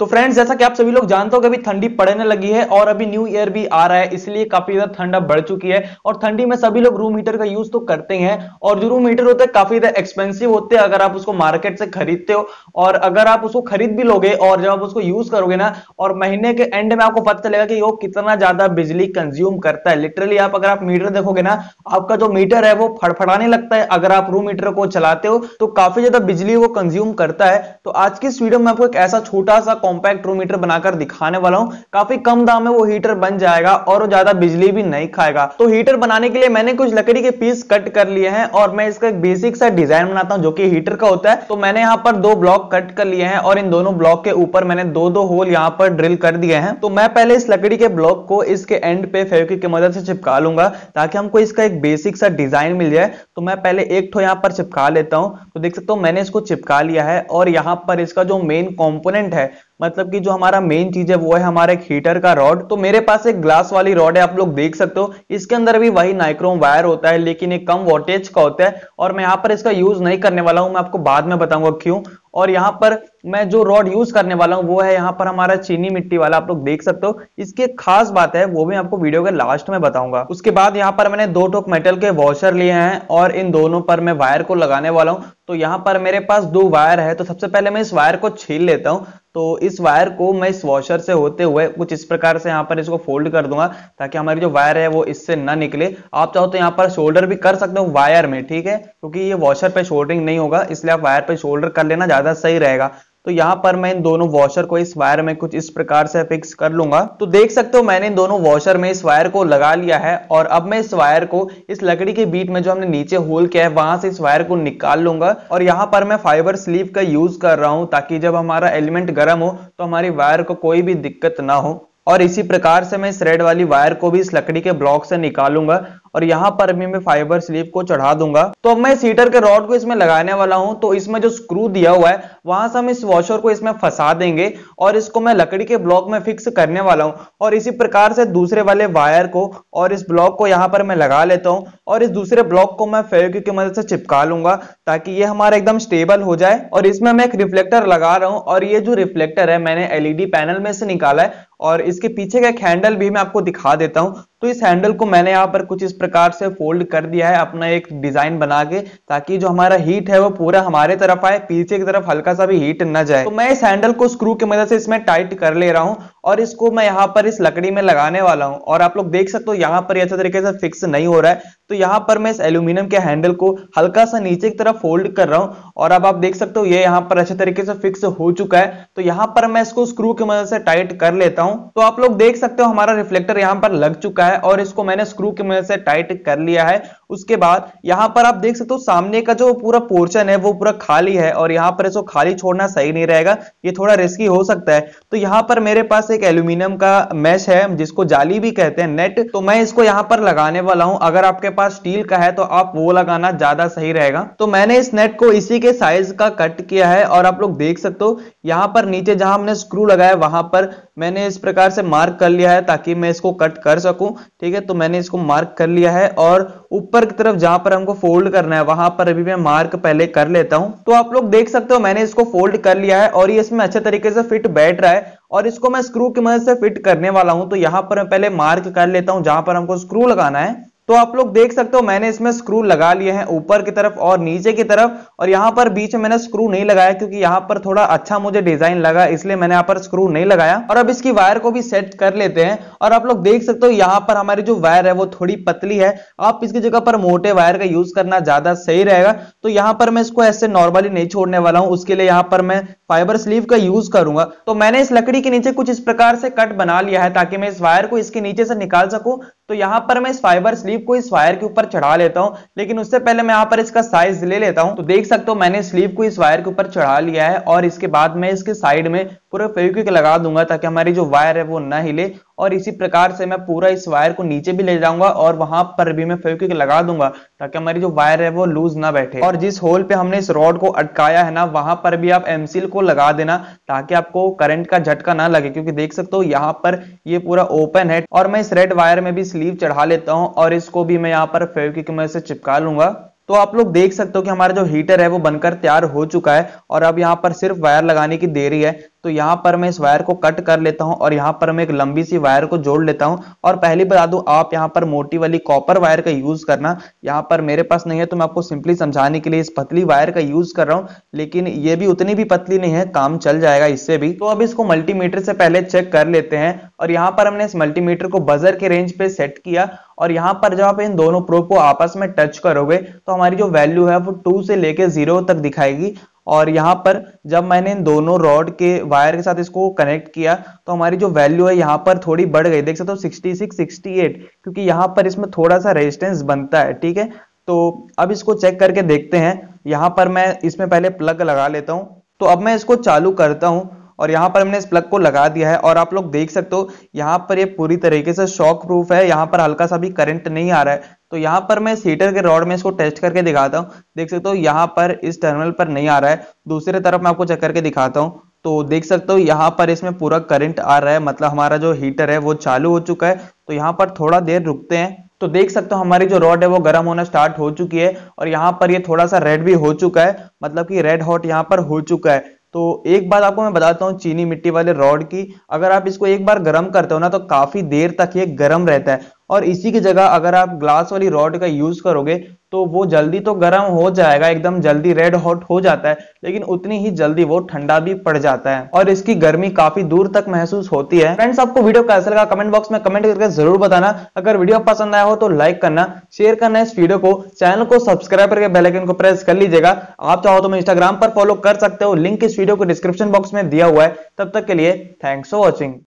तो फ्रेंड्स जैसा कि आप सभी लोग जानते हो कि अभी ठंडी पड़ने लगी है और अभी न्यू ईयर भी आ रहा है इसलिए काफी ज्यादा ठंडा बढ़ चुकी है और ठंडी में सभी लोग रूम हीटर का यूज तो करते हैं और जो रूम हीटर होते हैं काफी ज्यादा एक्सपेंसिव होते हैं अगर आप उसको मार्केट से खरीदते हो और अगर आप उसको खरीद भी लोगे और जब आप उसको यूज करोगे ना और महीने के एंड में आपको पता चलेगा कि वो कितना ज्यादा बिजली कंज्यूम करता है लिटरली आप अगर आप मीटर देखोगे ना आपका जो मीटर है वो फड़फड़ाने लगता है अगर आप रूम हीटर को चलाते हो तो काफी ज्यादा बिजली वो कंज्यूम करता है तो आज की इस वीडियो में आपको एक ऐसा छोटा सा कॉम्पैक्ट रूम हीटर बनाकर दिखाने वाला हूँ काफी कम दाम में वो हीटर बन जाएगा और ज्यादा बिजली भी नहीं खाएगा तो हीटर बनाने के लिए मैंने कुछ लकड़ी के पीस कट कर लिए हैं और मैं इसका एक बेसिक सा डिजाइन बनाता हूँ जो की हीटर का होता है तो मैंने यहाँ पर दो ब्लॉक कट कर लिए हैं और इन दोनों ब्लॉक के ऊपर मैंने दो दो होल यहाँ पर ड्रिल कर दिए हैं तो मैं पहले इस लकड़ी के ब्लॉक को इसके एंड पे फेविक की मदद से चिपका लूंगा ताकि हमको इसका एक बेसिक सा डिजाइन मिल जाए तो मैं पहले एक ठो यहाँ पर चिपका लेता हूँ तो देख सकते हो मैंने इसको चिपका लिया है और यहाँ पर इसका जो मेन कॉम्पोनेंट है मतलब कि जो हमारा मेन चीज है वो है हमारा एक हीटर का रॉड तो मेरे पास एक ग्लास वाली रॉड है आप लोग देख सकते हो इसके अंदर भी वही नाइक्रोम वायर होता है लेकिन एक कम वोल्टेज का होता है और मैं यहाँ पर इसका यूज नहीं करने वाला हूँ मैं आपको बाद में बताऊंगा क्यों और यहाँ पर मैं जो रॉड यूज करने वाला हूँ वो है यहाँ पर हमारा चीनी मिट्टी वाला आप लोग देख सकते हो इसकी एक खास बात है वो भी आपको वीडियो के लास्ट में बताऊंगा उसके बाद यहाँ पर मैंने दो टोक मेटल के वॉशर लिए हैं और इन दोनों पर मैं वायर को लगाने वाला हूँ तो यहाँ पर मेरे पास दो वायर है तो सबसे पहले मैं इस वायर को छील लेता हूँ तो इस वायर को मैं इस वॉशर से होते हुए कुछ इस प्रकार से यहाँ पर इसको फोल्ड कर दूंगा ताकि हमारी जो वायर है वो इससे ना निकले आप चाहो तो यहाँ पर शोल्डर भी कर सकते हो वायर में ठीक है क्योंकि ये वॉशर पे शोल्डरिंग नहीं होगा इसलिए आप वायर पे शोल्डर कर लेना ज़्यादा सही रहेगा तो यहां पर मैं इन दोनों वॉशर को इस वायर में कुछ इस प्रकार से फिक्स कर लूंगा तो देख सकते हो मैंने इन दोनों वॉशर में इस वायर को लगा लिया है और अब मैं इस वायर को इस लकड़ी के बीच में जो हमने नीचे होल किया है वहां से इस वायर को निकाल लूंगा और यहां पर मैं फाइबर स्लीव का यूज कर रहा हूं ताकि जब हमारा एलिमेंट गर्म हो तो हमारी वायर को कोई भी दिक्कत ना हो और इसी प्रकार से मैं इस रेड वाली वायर को भी इस लकड़ी के ब्लॉक से निकालूंगा और यहाँ पर भी मैं फाइबर स्लीव को चढ़ा दूंगा तो अब मैं सीटर के रॉड को इसमें लगाने वाला हूँ तो इसमें जो स्क्रू दिया हुआ है वहां से हम इस वॉशर को इसमें फंसा देंगे और इसको मैं लकड़ी के ब्लॉक में फिक्स करने वाला हूँ और इसी प्रकार से दूसरे वाले वायर को और इस ब्लॉक को यहाँ पर मैं लगा लेता हूँ और इस दूसरे ब्लॉक को मैं फेव की मदद से चिपका लूंगा ताकि ये हमारा एकदम स्टेबल हो जाए और इसमें मैं एक रिफ्लेक्टर लगा रहा हूँ और ये जो रिफ्लेक्टर है मैंने एलईडी पैनल में से निकाला है और इसके पीछे का एक हैंडल भी मैं आपको दिखा देता हूँ तो इस हैंडल को मैंने यहाँ पर कुछ इस प्रकार से फोल्ड कर दिया है अपना एक डिजाइन बना के ताकि जो हमारा हीट है वो पूरा हमारे तरफ आए पीछे की तरफ हल्का सा भी हीट न जाए तो मैं इस हैंडल को स्क्रू की मदद से इसमें टाइट कर ले रहा हूँ और इसको मैं यहाँ पर इस लकड़ी में लगाने वाला हूँ और आप लोग देख सकते हो यहाँ पर अच्छे तरीके से फिक्स नहीं हो रहा है तो यहाँ पर मैं इस एल्यूमिनियम के हैंडल को हल्का सा नीचे की तरफ फोल्ड कर रहा हूँ और अब आप देख सकते हो ये यहाँ पर अच्छे तरीके से फिक्स हो चुका है तो यहाँ पर मैं इसको स्क्रू की मदद से टाइट कर लेता हूं तो आप लोग देख सकते हो हमारा रिफ्लेक्टर यहां पर लग चुका है और इसको मैंने स्क्रू की मदद से टाइट कर लिया है उसके बाद यहाँ पर आप देख सकते हो सामने का जो पूरा पोर्शन है वो पूरा खाली है और यहाँ पर इसको खाली छोड़ना सही नहीं रहेगा ये थोड़ा रिस्की हो सकता है तो यहाँ पर मेरे पास एक एल्यूमिनियम का मैश है जिसको जाली भी कहते हैं नेट तो मैं इसको यहाँ पर लगाने वाला हूं अगर आपके पास स्टील का है तो आप वो लगाना ज्यादा सही रहेगा तो मैंने इस नेट को इसी के साइज का कट किया है और आप लोग देख सकते हो यहाँ पर नीचे जहां हमने स्क्रू लगाया वहां पर मैंने इस प्रकार से मार्क कर लिया है ताकि मैं इसको कट कर सकूं ठीक है तो मैंने इसको मार्क कर लिया है और ऊपर की तरफ जहां पर हमको फोल्ड करना है वहां पर अभी मैं मार्क पहले कर लेता हूं तो आप लोग देख सकते हो मैंने इसको फोल्ड कर लिया है और ये इसमें अच्छे तरीके से फिट बैठ रहा है और इसको मैं स्क्रू की मदद से फिट करने वाला हूं तो यहां पर मैं पहले मार्क कर लेता हूं जहां पर हमको स्क्रू लगाना है तो आप लोग देख सकते हो मैंने इसमें स्क्रू लगा लिए हैं ऊपर की तरफ और नीचे की तरफ और यहाँ पर बीच में मैंने स्क्रू नहीं लगाया क्योंकि यहाँ पर थोड़ा अच्छा मुझे डिजाइन लगा इसलिए मैंने यहाँ पर स्क्रू नहीं लगाया और अब इसकी वायर को भी सेट कर लेते हैं और आप लोग देख सकते हो यहाँ पर हमारी जो वायर है वो थोड़ी पतली है आप इसकी जगह पर मोटे वायर का यूज करना ज्यादा सही रहेगा तो यहाँ पर मैं इसको ऐसे नॉर्मली नहीं छोड़ने वाला हूँ उसके लिए यहाँ पर मैं फाइबर स्लीव का यूज करूंगा तो मैंने इस लकड़ी के नीचे कुछ इस प्रकार से कट बना लिया है ताकि मैं इस वायर को इसके नीचे से निकाल सकूं तो यहाँ पर मैं इस फाइबर स्लीव को इस वायर के ऊपर चढ़ा लेता हूं लेकिन उससे पहले मैं यहाँ पर इसका साइज ले लेता हूँ तो देख सकते हो मैंने स्लीव को इस वायर के ऊपर चढ़ा लिया है और इसके बाद मैं इसके साइड में पूरा फेविक्विक लगा दूंगा ताकि हमारी जो वायर है वो ना हिले और इसी प्रकार से मैं पूरा इस वायर को नीचे भी ले जाऊंगा और वहां पर भी मैं फेविक्विक लगा दूंगा ताकि हमारी जो वायर है वो लूज ना बैठे और जिस होल पे हमने इस रॉड को अटकाया है ना वहां पर भी आप एमसील को लगा देना ताकि आपको करंट का झटका ना लगे क्योंकि देख सकते हो यहाँ पर ये पूरा ओपन है और मैं इस रेड वायर में भी स्लीव चढ़ा लेता हूँ और इसको भी मैं यहाँ पर फेविक्विक में से चिपका लूंगा तो आप लोग देख सकते हो कि हमारा जो हीटर है वो बनकर तैयार हो चुका है और अब यहाँ पर सिर्फ वायर लगाने की देरी है तो यहाँ पर मैं इस वायर को कट कर लेता हूँ और यहां पर मैं एक लंबी सी वायर को जोड़ लेता हूं और पहली बता दू आप यहां पर मोटी वाली कॉपर वायर का यूज करना यहां पर मेरे पास नहीं है तो मैं आपको सिंपली समझाने के लिए इस पतली वायर का यूज कर रहा हूं लेकिन ये भी उतनी भी पतली नहीं है काम चल जाएगा इससे भी तो अब इसको मल्टीमीटर से पहले चेक कर लेते हैं और यहाँ पर हमने इस मल्टीमीटर को बजर के रेंज पे सेट किया और यहाँ पर जब आप इन दोनों प्रोब को आपस में टच करोगे तो हमारी जो वैल्यू है वो टू से लेके जीरो तक दिखाएगी और यहाँ पर जब मैंने इन दोनों रॉड के वायर के साथ इसको कनेक्ट किया तो हमारी जो वैल्यू है यहाँ पर थोड़ी बढ़ गई देख सकते हो सिक्सटी सिक्स सिक्सटी एट क्योंकि यहाँ पर इसमें थोड़ा सा रेजिस्टेंस बनता है ठीक है तो अब इसको चेक करके देखते हैं यहाँ पर मैं इसमें पहले प्लग लगा लेता हूँ तो अब मैं इसको चालू करता हूँ और यहाँ पर हमने इस प्लग को लगा दिया है और आप लोग देख सकते हो यहाँ पर ये यह पूरी तरीके से शॉक प्रूफ है यहाँ पर हल्का सा भी करंट नहीं आ रहा है तो यहाँ पर मैं सीटर के रॉड में इसको टेस्ट करके दिखाता हूँ देख सकते हो यहाँ पर इस टर्मिनल पर नहीं आ रहा है दूसरे तरफ मैं आपको चेक करके दिखाता हूँ तो देख सकते हो यहाँ पर इसमें पूरा करंट आ रहा है मतलब हमारा जो हीटर है वो चालू हो चुका है तो यहाँ पर थोड़ा देर रुकते हैं तो देख सकते हो हमारी जो रॉड है वो गर्म होना स्टार्ट हो चुकी है और यहाँ पर ये थोड़ा सा रेड भी हो चुका है मतलब कि रेड हॉट यहाँ पर हो चुका है तो एक बात आपको मैं बताता हूँ चीनी मिट्टी वाले रॉड की अगर आप इसको एक बार गर्म करते हो ना तो काफी देर तक ये गर्म रहता है और इसी की जगह अगर आप ग्लास वाली रॉड का यूज करोगे तो वो जल्दी तो गर्म हो जाएगा एकदम जल्दी रेड हॉट हो जाता है लेकिन उतनी ही जल्दी वो ठंडा भी पड़ जाता है और इसकी गर्मी काफी दूर तक महसूस होती है फ्रेंड्स आपको वीडियो कैसा लगा कमेंट बॉक्स में कमेंट करके जरूर बताना अगर वीडियो पसंद आया हो तो लाइक करना शेयर करना इस वीडियो को चैनल को सब्सक्राइब करके बेलाइकन को प्रेस कर लीजिएगा आप चाहो तो मैं इंस्टाग्राम पर फॉलो कर सकते हो लिंक इस वीडियो को डिस्क्रिप्शन बॉक्स में दिया हुआ है तब तक के लिए थैंक्स फॉर वॉचिंग